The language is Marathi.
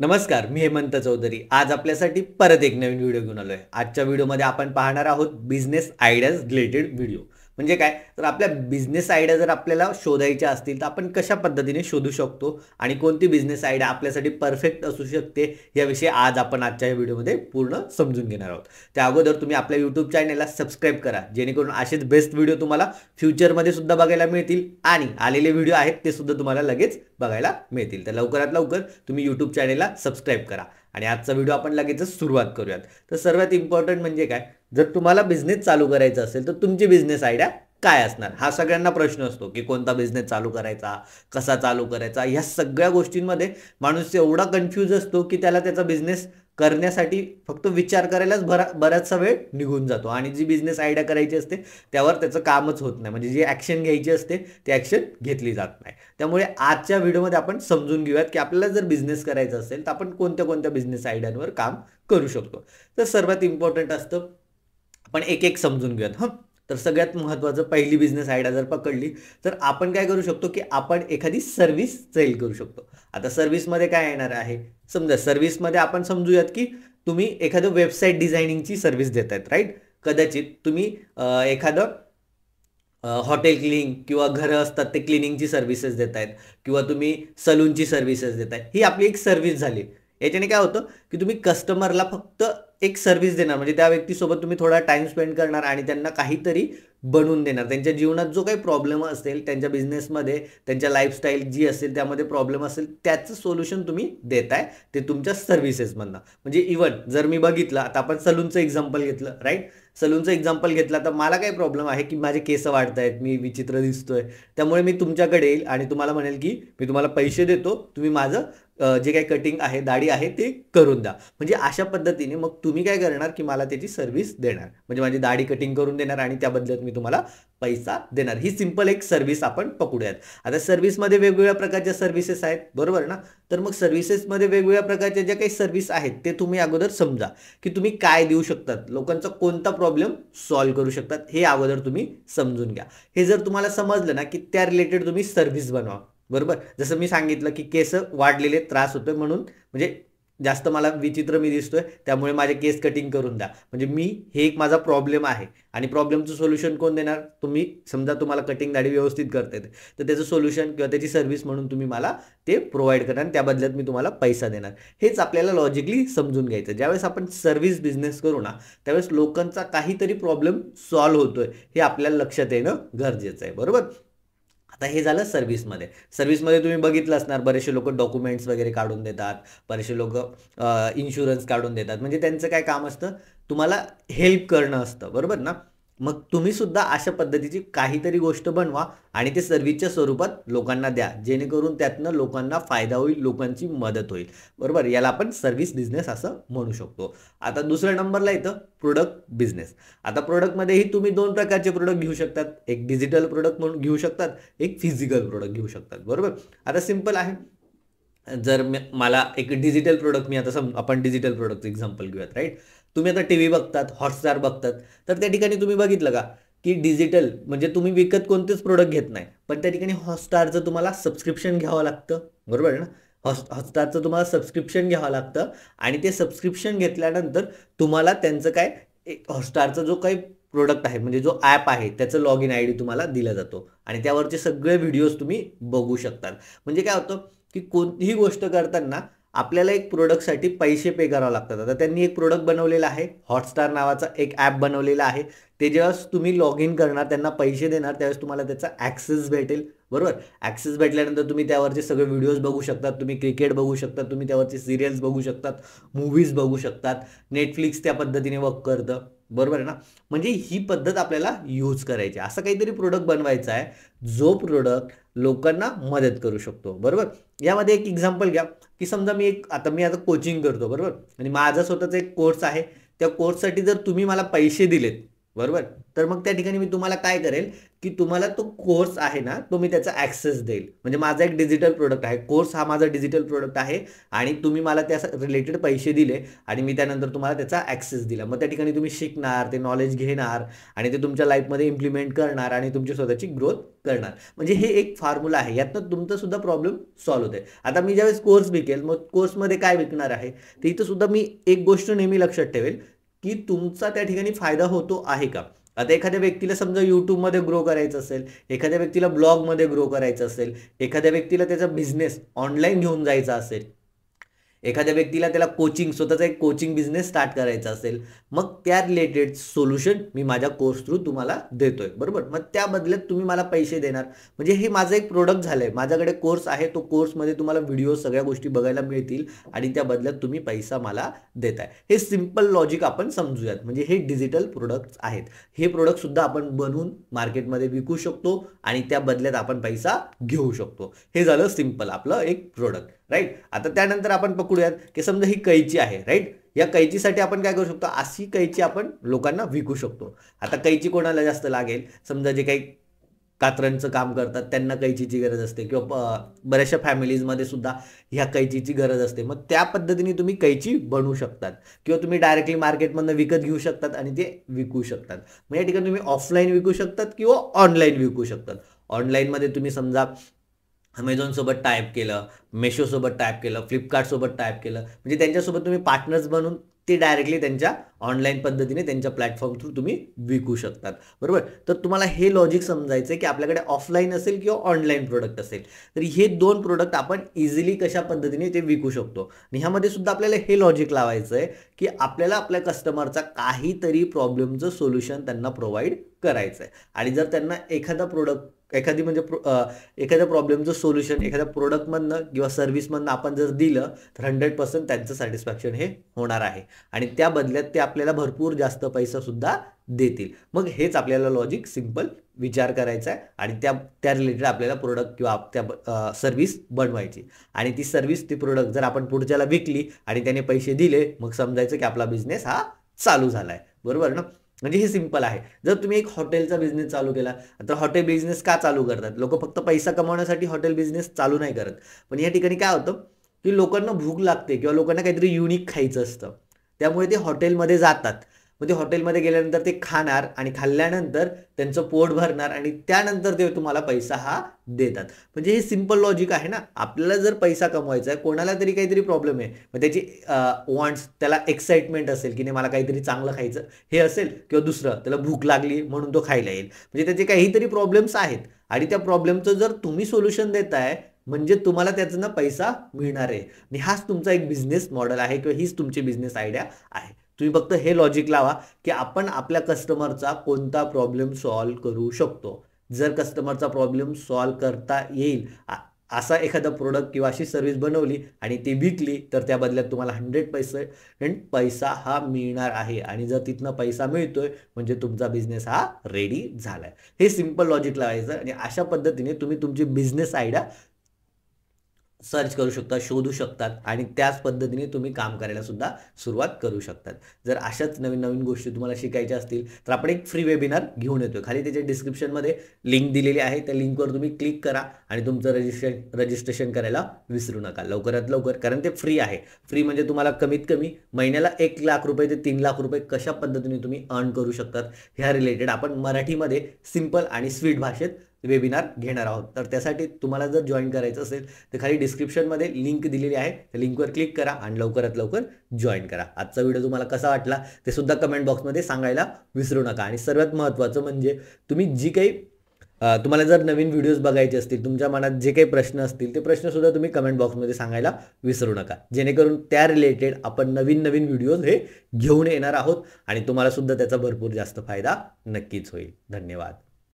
नमस्कार मी हेमंत चौधरी आज आपल्यासाठी परत एक नवीन व्हिडिओ घेऊन आलो आहे आजच्या व्हिडिओमध्ये आपण पाहणार आहोत बिझनेस आयडियाज रिलेटेड व्हिडिओ म्हणजे काय तर आपल्या बिझनेस आयडिया जर आपल्याला शोधायच्या असतील तर आपण कशा पद्धतीने शोधू शकतो आणि कोणती बिझनेस आयडिया आपल्यासाठी परफेक्ट असू शकते याविषयी आज आपण आजच्या या व्हिडिओमध्ये पूर्ण समजून घेणार आहोत त्या अगोदर तुम्ही आपल्या यूट्यूब चॅनेलला सबस्क्राईब करा जेणेकरून असेच बेस्ट व्हिडिओ तुम्हाला फ्युचरमध्ये सुद्धा बघायला मिळतील आणि आलेले व्हिडिओ आहेत ते सुद्धा तुम्हाला लगेच बघायला मिळतील तर लवकरात लवकर तुम्ही यूट्यूब चॅनेलला सबस्क्राईब करा आणि आजचा व्हिडिओ आपण लगेचच सुरुवात करूयात तर सर्वात इम्पॉर्टंट म्हणजे काय जर तुम्हाला बिझनेस चालू करायचा असेल तर तुमची बिझनेस आयडिया काय असणार हा सगळ्यांना प्रश्न असतो की कोणता बिझनेस चालू करायचा कसा चालू करायचा ह्या सगळ्या गोष्टींमध्ये माणूस एवढा कन्फ्यूज असतो की त्याला त्याचा बिझनेस करण्यासाठी फक्त विचार करायलाच बरा बराचसा वेळ निघून जातो आणि जी बिझनेस आयडिया करायची असते त्यावर त्याचं कामच होत नाही म्हणजे जी ॲक्शन घ्यायची असते ती ॲक्शन घेतली जात नाही त्यामुळे आजच्या व्हिडिओमध्ये आपण समजून घेऊयात की आपल्याला जर बिझनेस करायचा असेल तर आपण कोणत्या कोणत्या बिझनेस आयडियांवर काम करू शकतो तर सर्वात इम्पॉर्टंट असतं आपण एक एक समजून घेऊयात हं तर सगळ्यात महत्त्वाचं पहिली बिझनेस आयडिया जर पकडली तर आपण काय करू शकतो की आपण एखादी सर्व्हिस सेल करू शकतो आता सर्व्हिसमध्ये काय येणार आहे समजा सर्व्हिसमध्ये आपण समजूयात की तुम्ही एखादं वेबसाईट डिझायनिंगची सर्व्हिस देत आहेत राईट कदाचित तुम्ही एखादं हॉटेल क्लिनिंग किंवा घरं असतात ते क्लिनिंगची सर्व्हिसेस देत आहेत किंवा तुम्ही सलूनची सर्व्हिसेस देत आहेत ही आपली एक सर्व्हिस झाली याच्याने काय होतं की तुम्ही कस्टमरला फक्त एक सर्व्हिस देणार म्हणजे त्या व्यक्तीसोबत तुम्ही थोडा टाईम स्पेंड करणार आणि त्यांना काहीतरी बनवून देणार त्यांच्या जीवनात जो काही प्रॉब्लेम असेल त्यांच्या बिझनेसमध्ये त्यांच्या लाईफस्टाईल जी असेल त्यामध्ये प्रॉब्लेम असेल त्याचं सोल्युशन तुम्ही देताय ते तुमच्या सर्व्हिसेसमधनं म्हणजे इवन जर मी बघितलं आता आपण सलूनचं एक्झाम्पल घेतलं राईट सलूनचं एक्झाम्पल घेतला तर मला काय प्रॉब्लेम आहे की माझे केस वाढत आहेत मी विचित्र दिसतोय त्यामुळे मी तुमच्याकडे येईल आणि तुम्हाला म्हणेल की मी तुम्हाला पैसे देतो तुम्ही माझं जे काही कटिंग आहे दाढी आहे ते करून द्या म्हणजे अशा पद्धतीने मग तुम्ही काय करणार की मला त्याची सर्व्हिस देणार म्हणजे माझी दाढी कटिंग करून देणार आणि त्याबद्दल मी तुम्हाला पैसा देणार ही सिंपल एक सर्व्हिस आपण पकडूयात आता सर्व्हिसमध्ये वेगवेगळ्या प्रकारच्या सर्व्हिसेस आहेत बरोबर ना तर मग सर्व्हिसेसमध्ये वेगवेगळ्या प्रकारच्या ज्या काही सर्व्हिस आहेत ते तुम्ही अगोदर समजा की तुम्ही काय देऊ शकतात लोकांचा कोणता प्रॉब्लेम सॉल्व्ह करू शकतात हे अगोदर तुम्ही समजून घ्या हे जर तुम्हाला समजलं ना की त्या रिलेटेड तुम्ही सर्व्हिस बनवा बरोबर जसं मी सांगितलं की केस वाढलेले त्रास होतोय म्हणून म्हणजे जास्त मला विचित्र मी दिसतोय त्यामुळे माझे केस कटिंग करून द्या म्हणजे मी हे एक माझा प्रॉब्लेम आहे आणि प्रॉब्लेमचं सोल्युशन कोण देणार तुम्ही समजा तुम्हाला कटिंग दाढी व्यवस्थित करता तर त्याचं सोल्युशन किंवा त्याची सर्व्हिस म्हणून तुम्ही मला ते प्रोव्हाइड करणार आणि बदल्यात मी तुम्हाला पैसा देणार हेच आपल्याला लॉजिकली समजून घ्यायचं ज्यावेळेस आपण सर्व्हिस बिझनेस करू ना त्यावेळेस लोकांचा काहीतरी प्रॉब्लेम सॉल्व्ह होतोय हे आपल्याला लक्षात येणं गरजेचं आहे बरोबर आता हे झालं सर्व्हिसमध्ये सर्व्हिसमध्ये तुम्ही बघितलं असणार बरेचसे लोक डॉक्युमेंट्स वगैरे काढून देतात बरेचसे लोक इन्शुरन्स काढून देतात म्हणजे त्यांचं काय काम असतं तुम्हाला हेल्प करणं असतं बरोबर ना मग तुम्ही सुद्धा अशा पद्धतीची काहीतरी गोष्ट बनवा आणि ते सर्व्हिसच्या स्वरूपात लोकांना द्या जेणेकरून त्यातनं लोकांना फायदा होईल लोकांची मदत होईल बरोबर याला आपण सर्व्हिस बिझनेस असं म्हणू शकतो आता दुसऱ्या नंबरला येतं प्रोडक्ट बिझनेस आता प्रोडक्टमध्येही तुम्ही दोन प्रकारचे प्रोडक्ट घेऊ शकतात एक डिजिटल प्रोडक्ट म्हणून घेऊ शकतात एक फिजिकल प्रोडक्ट घेऊ शकतात बरोबर आता सिम्पल आहे जर मला एक डिजिटल प्रोडक्ट मी आता सम आपण डिजिटल प्रोडक्टचं एक्झाम्पल घेऊयात राईट तुम्ही आता टी व्ही बघतात हॉटस्टार बघतात तर त्या ठिकाणी तुम्ही बघितलं का की डिजिटल म्हणजे तुम्ही विकत कोणतेच प्रोडक्ट घेत नाही पण त्या ठिकाणी हॉटस्टारचं तुम्हाला सबस्क्रिप्शन घ्यावं लागतं बरोबर ना हॉस्ट हॉटस्टारचं तुम्हाला सबस्क्रिप्शन घ्यावं लागतं आणि ते सबस्क्रिप्शन घेतल्यानंतर तुम्हाला त्यांचं काय हॉटस्टारचा जो काही प्रोडक्ट आहे म्हणजे जो ॲप आहे त्याचं लॉग इन आय डी तुम्हाला दिला जातो आणि त्यावरचे सगळे व्हिडिओज तुम्ही बघू शकता म्हणजे काय होतं की कोणतीही गोष्ट करताना आपल्याला एक प्रोडक्टसाठी पैसे पे करावे लागतात आता त्यांनी एक प्रोडक्ट बनवलेला आहे हॉटस्टार नावाचा एक ॲप बनवलेला आहे ते जेव्हा तुम्ही लॉग इन करणार त्यांना पैसे देणार त्यावेळेस तुम्हाला त्याचा ॲक्सेस भेटेल बरोबर ॲक्सेस भेटल्यानंतर तुम्ही त्यावरचे सगळे व्हिडिओज बघू शकतात तुम्ही क्रिकेट बघू शकता तुम्ही त्यावरचे सिरियल्स बघू शकतात मूवीज बघू शकतात नेटफ्लिक्स त्या पद्धतीने वर्क करतं बरोबर आहे ना म्हणजे ही पद्धत आपल्याला यूज करायची असं काहीतरी प्रोडक्ट बनवायचा आहे जो प्रोडक्ट लोकांना मदत करू शकतो बरोबर यामध्ये एक एक्झाम्पल घ्या की समजा मी एक आता मी आता कोचिंग करतो बरोबर आणि माझा स्वतःचा एक कोर्स आहे त्या कोर्ससाठी जर तुम्ही मला पैसे दिलेत बरोबर तर मग त्या ठिकाणी मी तुम्हाला काय करेल की तुम्हाला तो कोर्स आहे ना तो मी त्याचा ॲक्सेस देईल म्हणजे माझा एक डिजिटल प्रोडक्ट आहे कोर्स हा माझा डिजिटल प्रोडक्ट आहे आणि तुम्ही मला त्या रिलेटेड पैसे दिले आणि मी त्यानंतर तुम्हाला त्याचा ॲक्सेस दिला मग त्या ठिकाणी तुम्ही शिकणार ते नॉलेज घेणार आणि ते तुमच्या लाईफमध्ये इम्प्लिमेंट करणार आणि तुमची स्वतःची ग्रोथ करणार म्हणजे हे एक फॉर्म्युला आहे यातनं तुमचा सुद्धा प्रॉब्लेम सॉल्व्ह होते आता मी ज्यावेळेस कोर्स विकेल मग कोर्समध्ये काय विकणार आहे तर इथं सुद्धा मी एक गोष्ट नेहमी लक्षात ठेवेल की तुमचा त्या ठिकाणी फायदा होतो आहे का आता एखाद्या व्यक्तीला समजा यूट्यूबमध्ये ग्रो करायचं असेल एखाद्या व्यक्तीला ब्लॉगमध्ये ग्रो करायचं असेल एखाद्या व्यक्तीला त्याचा बिझनेस ऑनलाईन घेऊन जायचा असेल एखाद्या व्यक्तीला त्याला कोचिंग स्वतःचा एक कोचिंग बिझनेस स्टार्ट करायचा असेल मग त्या रिलेटेड सोल्युशन मी माझ्या कोर्स थ्रू तुम्हाला देतोय बरोबर मग त्या बदल्यात तुम्ही मला पैसे देणार म्हणजे हे माझं एक प्रोडक्ट झालं आहे माझ्याकडे कोर्स आहे तो कोर्समध्ये तुम्हाला व्हिडिओ सगळ्या गोष्टी बघायला मिळतील आणि त्या बदल्यात तुम्ही पैसा मला देताय हे सिम्पल लॉजिक आपण समजूयात म्हणजे हे डिजिटल प्रोडक्ट आहेत हे सुद्धा आपण बनवून मार्केटमध्ये विकू शकतो आणि त्या बदल्यात आपण पैसा घेऊ शकतो हे झालं सिम्पल आपलं एक प्रोडक्ट राईट आता त्यानंतर आपण पकडूयात की समजा ही कैची आहे राईट या कैचीसाठी आपण काय करू शकतो अशी कैची आपण लोकांना विकू शकतो आता कैची कोणाला जास्त लागेल समजा जे काही कात्रांचं काम करतात त्यांना कैचीची गरज असते किंवा बऱ्याचशा फॅमिलीजमध्ये सुद्धा ह्या कैचीची गरज असते मग त्या पद्धतीने तुम्ही कैची बनवू शकतात किंवा तुम्ही डायरेक्टली मार्केटमधनं विकत घेऊ शकतात आणि ते विकू शकतात मग या ठिकाणी तुम्ही ऑफलाईन विकू शकतात किंवा ऑनलाईन विकू शकतात ऑनलाईनमध्ये तुम्ही समजा अमेझॉनसोबत टाईप केलं मेशोसोबत टाईप केलं फ्लिपकार्टसोबत टाईप केलं म्हणजे त्यांच्यासोबत तुम्ही पार्टनर्स बनून ते डायरेक्टली त्यांच्या ऑनलाईन पद्धतीने त्यांच्या प्लॅटफॉर्म थ्रू तुम्ही विकू शकतात बरोबर तर तुम्हाला हे लॉजिक समजायचं आहे की आपल्याकडे ऑफलाईन असेल किंवा ऑनलाईन प्रोडक्ट असेल तर हे दोन प्रोडक्ट आपण इझिली कशा पद्धतीने ते विकू शकतो आणि ह्यामध्ये सुद्धा आपल्याला हे लॉजिक लावायचं आहे की आपल्याला आपल्या कस्टमरचा काहीतरी प्रॉब्लेमचं सोल्युशन त्यांना प्रोव्हाइड करायचं आहे आणि जर त्यांना एखादा प्रोडक्ट एखादी म्हणजे एखाद्या प्रॉब्लेमचं सोल्युशन एखाद्या प्रोडक्टमधनं किंवा सर्व्हिसमधनं आपण जर दिलं तर हंड्रेड पर्सेंट त्यांचं सॅटिस्फॅक्शन हे होणार आहे आणि त्या बदल्यात ते आपल्याला भरपूर जास्त पैसा सुद्धा देतील मग हेच आपल्याला लॉजिक सिंपल विचार करायचा आहे आणि त्या त्या रिलेटेड आपल्याला प्रोडक्ट किंवा त्या सर्व्हिस बनवायची आणि ती सर्व्हिस ती प्रोडक्ट जर आपण पुढच्याला विकली आणि त्याने पैसे दिले मग समजायचं की आपला बिझनेस हा चालू झाला आहे बरोबर ना म्हणजे हे सिम्पल आहे जर तुम्ही एक हॉटेलचा बिझनेस चालू केला तर हॉटेल बिझनेस का चालू करतात लोक फक्त पैसा कमावण्यासाठी हॉटेल बिझनेस चालू नाही करत पण या ठिकाणी काय होतं की लोकांना भूक लागते किंवा लोकांना काहीतरी युनिक खायचं असतं त्यामुळे ते हॉटेलमध्ये जातात मग ते हॉटेलमध्ये गेल्यानंतर ते खाणार आणि खाल्ल्यानंतर त्यांचं पोट भरणार आणि त्यानंतर ते तुम्हाला पैसा हा देतात म्हणजे हे सिम्पल लॉजिक आहे ना आपल्याला जर पैसा कमवायचा आहे कोणाला तरी काहीतरी प्रॉब्लेम आहे मग त्याची वॉन्ट्स त्याला एक्साइटमेंट असेल की नाही मला काहीतरी चांगलं खायचं हे असेल किंवा दुसरं त्याला भूक लागली म्हणून तो खायला येईल म्हणजे त्याचे काहीतरी प्रॉब्लेम्स आहेत आणि त्या प्रॉब्लेमचं जर तुम्ही सोल्युशन देताय म्हणजे तुम्हाला ना पैसा मिळणार आहे आणि हाच तुमचा एक बिझनेस मॉडेल आहे किंवा हीच तुमची बिझनेस आयडिया आहे तुम्ही फक्त हे लॉजिक लावा की आपण आपल्या कस्टमरचा कोणता प्रॉब्लेम सॉल्व्ह करू शकतो जर कस्टमरचा प्रॉब्लेम सॉल्व्ह करता येईल असा एखादा प्रोडक्ट किंवा अशी सर्व्हिस बनवली आणि ती विकली तर त्या बदल्यात तुम्हाला हंड्रेड पैसे पैसा हा मिळणार आहे आणि जर तिथनं पैसा मिळतोय म्हणजे तुमचा बिझनेस हा रेडी झाला आहे हे सिम्पल लॉजिक लावायचं आणि अशा पद्धतीने तुम्ही तुमची बिझनेस आयडिया सर्च करू शकता शोधू शकतात आणि त्याच पद्धतीने तुम्ही काम करायला सुद्धा सुरुवात करू शकतात जर अशाच नवीन नवीन गोष्टी तुम्हाला शिकायच्या असतील तर आपण एक फ्री वेबिनार घेऊन येतो खाली त्याच्या डिस्क्रिप्शनमध्ये लिंक दिलेली आहे त्या लिंकवर तुम्ही क्लिक करा आणि तुमचं रजिस्ट्रेशन रजिस्ट्रेशन करायला विसरू नका लवकरात लवकर कारण ते फ्री आहे फ्री म्हणजे तुम्हाला कमीत कमी महिन्याला एक लाख रुपये ते तीन लाख रुपये कशा पद्धतीने तुम्ही अर्न करू शकतात ह्या रिलेटेड आपण मराठीमध्ये सिंपल आणि स्वीट भाषेत वेबिनार घेणार आहोत तर त्यासाठी तुम्हाला जर जॉईन करायचं असेल तर खाली डिस्क्रिप्शनमध्ये लिंक दिलेली आहे त्या लिंकवर क्लिक करा आणि लवकरात लवकर जॉईन करा आजचा व्हिडिओ तुम्हाला कसा वाटला ते सुद्धा कमेंट बॉक्समध्ये सांगायला विसरू नका आणि सर्वात महत्त्वाचं म्हणजे तुम्ही जी काही तुम्हाला जर नवीन व्हिडिओज बघायचे असतील तुमच्या मनात जे काही प्रश्न असतील ते प्रश्नसुद्धा तुम्ही कमेंट बॉक्समध्ये सांगायला विसरू नका जेणेकरून त्या रिलेटेड आपण नवीन नवीन व्हिडिओज हे घेऊन येणार आहोत आणि तुम्हाला सुद्धा त्याचा भरपूर जास्त फायदा नक्कीच होईल धन्यवाद